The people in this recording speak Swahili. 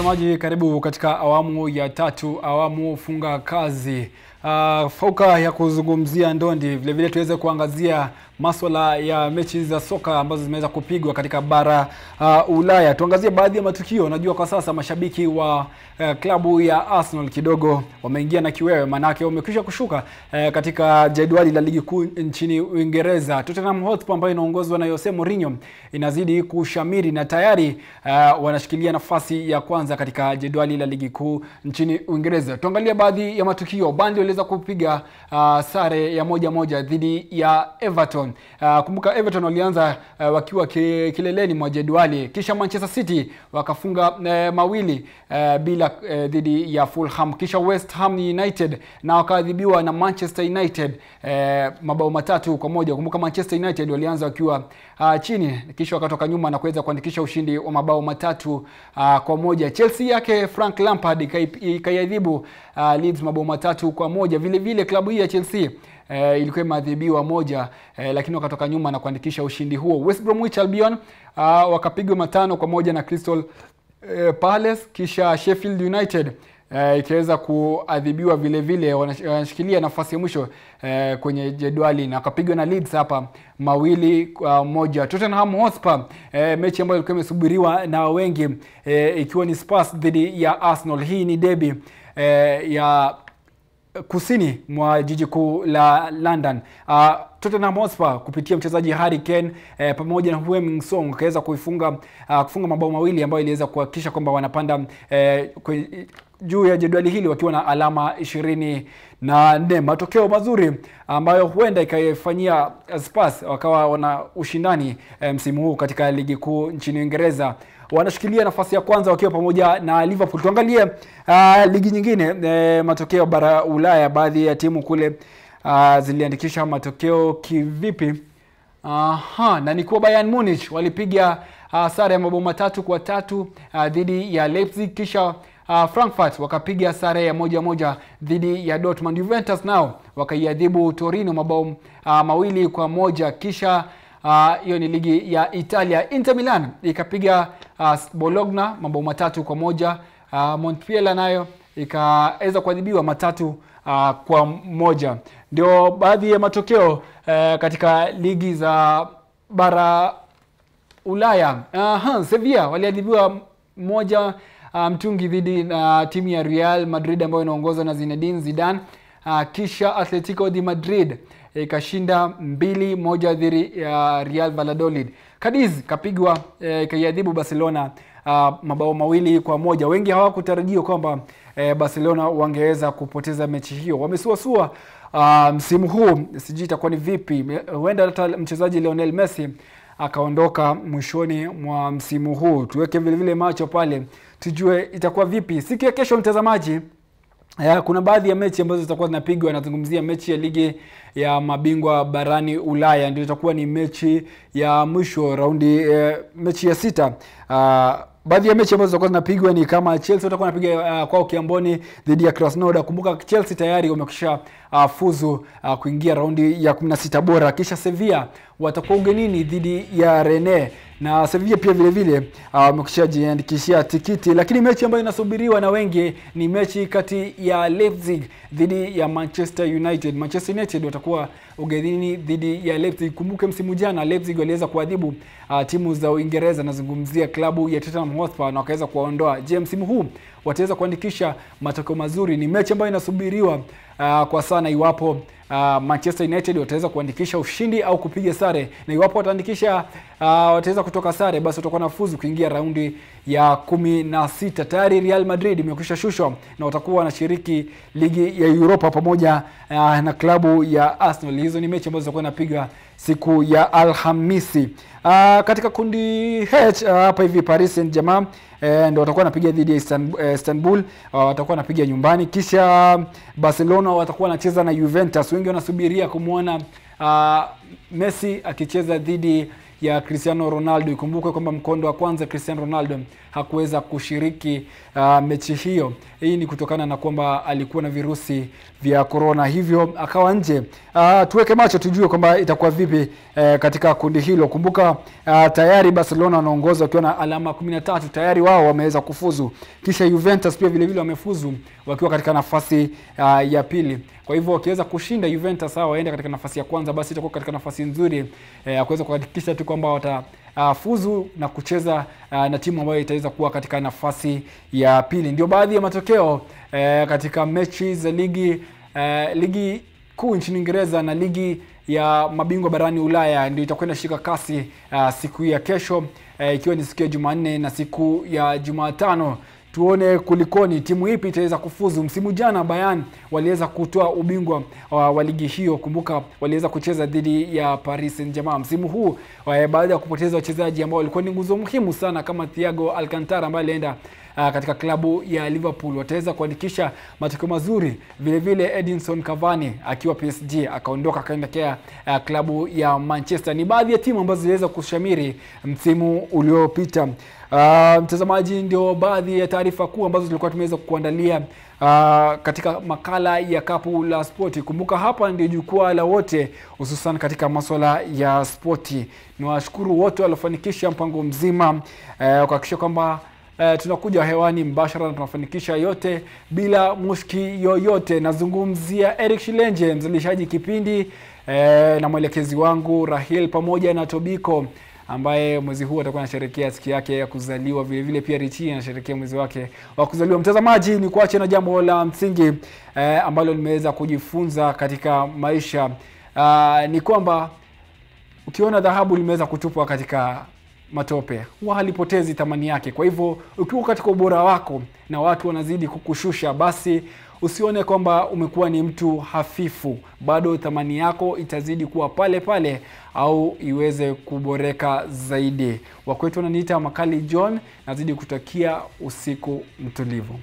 Mtazamaji, karibu katika awamu ya tatu, awamu funga kazi. Uh, fauka ya kuzungumzia ndondi, vilevile tuweze kuangazia maswala ya mechi za soka ambazo zimeweza kupigwa katika bara uh, Ulaya. Tuangazie baadhi ya matukio. Najua kwa sasa mashabiki wa uh, klabu ya Arsenal kidogo wameingia na kiwewe, maanake wamekwisha kushuka uh, katika jedwali la ligi kuu nchini Uingereza. Tottenham Hotspur ambayo inaongozwa na Jose Mourinho inazidi kushamiri na tayari uh, wanashikilia nafasi ya kwanza katika jedwali la ligi kuu nchini Uingereza. Tuangalie baadhi ya matukio. Burnley waliweza kupiga uh, sare ya moja moja dhidi ya Everton Uh, kumbuka Everton walianza uh, wakiwa kileleni mwa jedwali, kisha Manchester City wakafunga uh, mawili uh, bila uh, dhidi ya Fulham, kisha West Ham United na wakaadhibiwa na Manchester United uh, mabao matatu kwa moja. Kumbuka Manchester United walianza wakiwa uh, chini, kisha wakatoka nyuma na kuweza kuandikisha ushindi wa mabao matatu uh, kwa moja. Chelsea yake Frank Lampard ikaiadhibu uh, Leeds mabao matatu kwa moja. Vile vile klabu hii ya Chelsea eh, ilikuwa imeadhibiwa moja eh, lakini wakatoka nyuma na kuandikisha ushindi huo. West Bromwich Albion ah, wakapigwa matano kwa moja na Crystal eh, Palace, kisha Sheffield United eh, ikiweza kuadhibiwa vile vile, wanashikilia nafasi ya mwisho eh, kwenye jedwali na wakapigwa na Leeds hapa mawili kwa uh, moja. Tottenham Hotspur eh, mechi ambayo ilikuwa imesubiriwa na wengi eh, ikiwa ni Spurs dhidi ya Arsenal. Hii ni debi eh, ya kusini mwa jiji kuu la London. Uh, Tottenham Hotspur kupitia mchezaji Harry Kane eh, pamoja na Heung-min Son kaweza kuifunga uh, kufunga mabao mawili ambayo iliweza kuhakikisha kwamba wanapanda eh, kwe, juu ya jedwali hili wakiwa na alama ishirini na nne. Matokeo mazuri ambayo huenda ikaifanyia Spurs wakawa wana ushindani eh, msimu huu katika ligi kuu nchini Uingereza. Wanashikilia nafasi ya kwanza wakiwa pamoja na Liverpool. Tuangalie uh, ligi nyingine eh, matokeo bara Ulaya, baadhi ya timu kule uh, ziliandikisha matokeo kivipi? Aha, na ni kuwa Bayern Munich walipiga uh, sare ya mabao matatu kwa tatu uh, dhidi ya Leipzig kisha uh, Frankfurt wakapiga sare ya moja moja dhidi ya Dortmund. Juventus nao wakaiadhibu Torino mabao uh, mawili kwa moja kisha hiyo uh, ni ligi ya Italia. Inter Milan ikapiga uh, Bologna mabao matatu kwa moja. Uh, Montpellier nayo ikaweza kuadhibiwa matatu uh, kwa moja. Ndio baadhi ya matokeo uh, katika ligi za bara Ulaya. Aha, ah, Sevilla waliadhibiwa moja ah, mtungi dhidi na uh, timu ya Real Madrid ambayo inaongozwa na Zinedine Zidane. Uh, kisha Atletico de Madrid ikashinda mbili moja dhidi ya Real Valladolid. Cadiz kapigwa eh, ikaiadhibu uh, Barcelona uh, mabao mawili kwa moja. Wengi hawakutarajia kwamba eh, Barcelona wangeweza kupoteza mechi hiyo. Wamesuasua uh, msimu huu, sijui itakuwa ni vipi. Huenda hata mchezaji Lionel Messi akaondoka mwishoni mwa msimu huu. Tuweke vile vile macho pale, tujue itakuwa vipi siku ya kesho, mtazamaji. Ya, eh, kuna baadhi ya mechi ambazo zitakuwa zinapigwa. Nazungumzia mechi ya ligi ya mabingwa barani Ulaya, ndio itakuwa ni mechi ya mwisho raundi, eh, mechi ya sita uh, baadhi ya mechi ambazo zitakuwa zinapigwa ni kama Chelsea watakuwa wanapiga uh, kwao Kiamboni dhidi ya Krasnodar. Kumbuka Chelsea tayari wamekisha uh, fuzu uh, kuingia raundi ya 16 bora, kisha Sevilla watakuwa ugenini dhidi ya Rene na Sevilla pia vile vile uh, wamekwisha uh, jiandikishia tikiti, lakini mechi ambayo inasubiriwa na wengi ni mechi kati ya Leipzig dhidi ya Manchester United. Manchester United watakuwa ugenini dhidi ya Leipzig. Kumbuke msimu jana Leipzig waliweza kuadhibu uh, timu za Uingereza, nazungumzia klabu ya Tottenham Hotspur na wakaweza kuwaondoa. Je, msimu huu wataweza kuandikisha matokeo mazuri? Ni mechi ambayo inasubiriwa uh, kwa sana iwapo uh, Manchester United wataweza kuandikisha ushindi au kupiga sare, na iwapo wataandikisha uh, wataweza kutoka sare, basi watakuwa nafuzu kuingia raundi ya kumi na sita. Tayari Real Madrid imekwisha shushwa na watakuwa wanashiriki ligi ya Europa pamoja uh, na klabu ya Arsenal. Hizo ni mechi ambazo zitakuwa napiga siku ya Alhamisi. Uh, katika kundi H ah, hapa uh, hivi Paris Saint-Germain eh, ndio watakuwa wanapiga dhidi ya eh, Istanbul, uh, watakuwa wanapiga nyumbani, kisha Barcelona watakuwa wanacheza na Juventus. Wengi wanasubiria kumwona uh, Messi akicheza dhidi ya Cristiano Ronaldo. Ikumbukwe kwamba mkondo wa kwanza Cristiano Ronaldo hakuweza kushiriki uh, mechi hiyo. Hii ni kutokana na kwamba alikuwa na virusi vya korona, hivyo akawa nje. Uh, tuweke macho tujue kwamba itakuwa vipi uh, katika kundi hilo. Kumbuka uh, tayari Barcelona wanaongoza wakiwa na alama 13 tayari wao wameweza kufuzu, kisha Juventus pia vilevile wamefuzu wakiwa katika nafasi uh, ya pili. Kwa hivyo wakiweza kushinda Juventus hao waende katika nafasi ya kwanza, basi itakuwa katika nafasi nzuri eh, ya eh, kuweza kuhakikisha tu kwamba wata uh, fuzu na kucheza uh, na timu ambayo itaweza kuwa katika nafasi ya pili. Ndio baadhi ya matokeo eh, katika mechi za ligi eh, ligi kuu nchini Uingereza na ligi ya mabingwa barani Ulaya ndio itakwenda shika kasi uh, siku ya kesho uh, ikiwa ni siku ya Jumanne na siku ya Jumatano. Tuone kulikoni, timu ipi itaweza kufuzu. Msimu jana Bayern waliweza kutoa ubingwa wa ligi hiyo, kumbuka waliweza kucheza dhidi ya Paris Saint-Germain. Msimu huu eh, baada ya kupoteza wachezaji ambao walikuwa ni nguzo muhimu sana kama Thiago Alcantara ambaye alienda uh, katika klabu ya Liverpool wataweza kuandikisha matokeo mazuri. Vilevile vile Edinson Cavani akiwa PSG akaondoka akaendekea uh, klabu ya Manchester. Ni baadhi ya timu ambazo ziliweza kushamiri msimu uliopita. Uh, mtazamaji, ndio baadhi ya taarifa kuu ambazo tulikuwa tumeweza kukuandalia uh, katika makala ya Kapu la Spoti. Kumbuka hapa ndio jukwaa la wote, hususan katika masuala ya spoti. Niwashukuru wote waliofanikisha mpango mzima uh, kuhakikisha kwamba eh, tunakuja hewani mbashara na tunafanikisha yote bila mushki yoyote. Nazungumzia Eric Shilenje, mzalishaji kipindi eh, na mwelekezi wangu Rahil pamoja na Tobiko ambaye mwezi huu atakuwa anasherekea siku yake ya kuzaliwa. Vile vile pia Richi anasherekea mwezi wake wa kuzaliwa. Mtazamaji, ni kuache na jambo la msingi eh, ambalo nimeweza kujifunza katika maisha uh, ni kwamba ukiona dhahabu limeweza kutupwa katika matope huwa halipotezi thamani yake. Kwa hivyo ukiwa katika ubora wako na watu wanazidi kukushusha, basi usione kwamba umekuwa ni mtu hafifu, bado thamani yako itazidi kuwa pale pale au iweze kuboreka zaidi. Wakwetu wananiita Makali John, nazidi kutakia usiku mtulivu.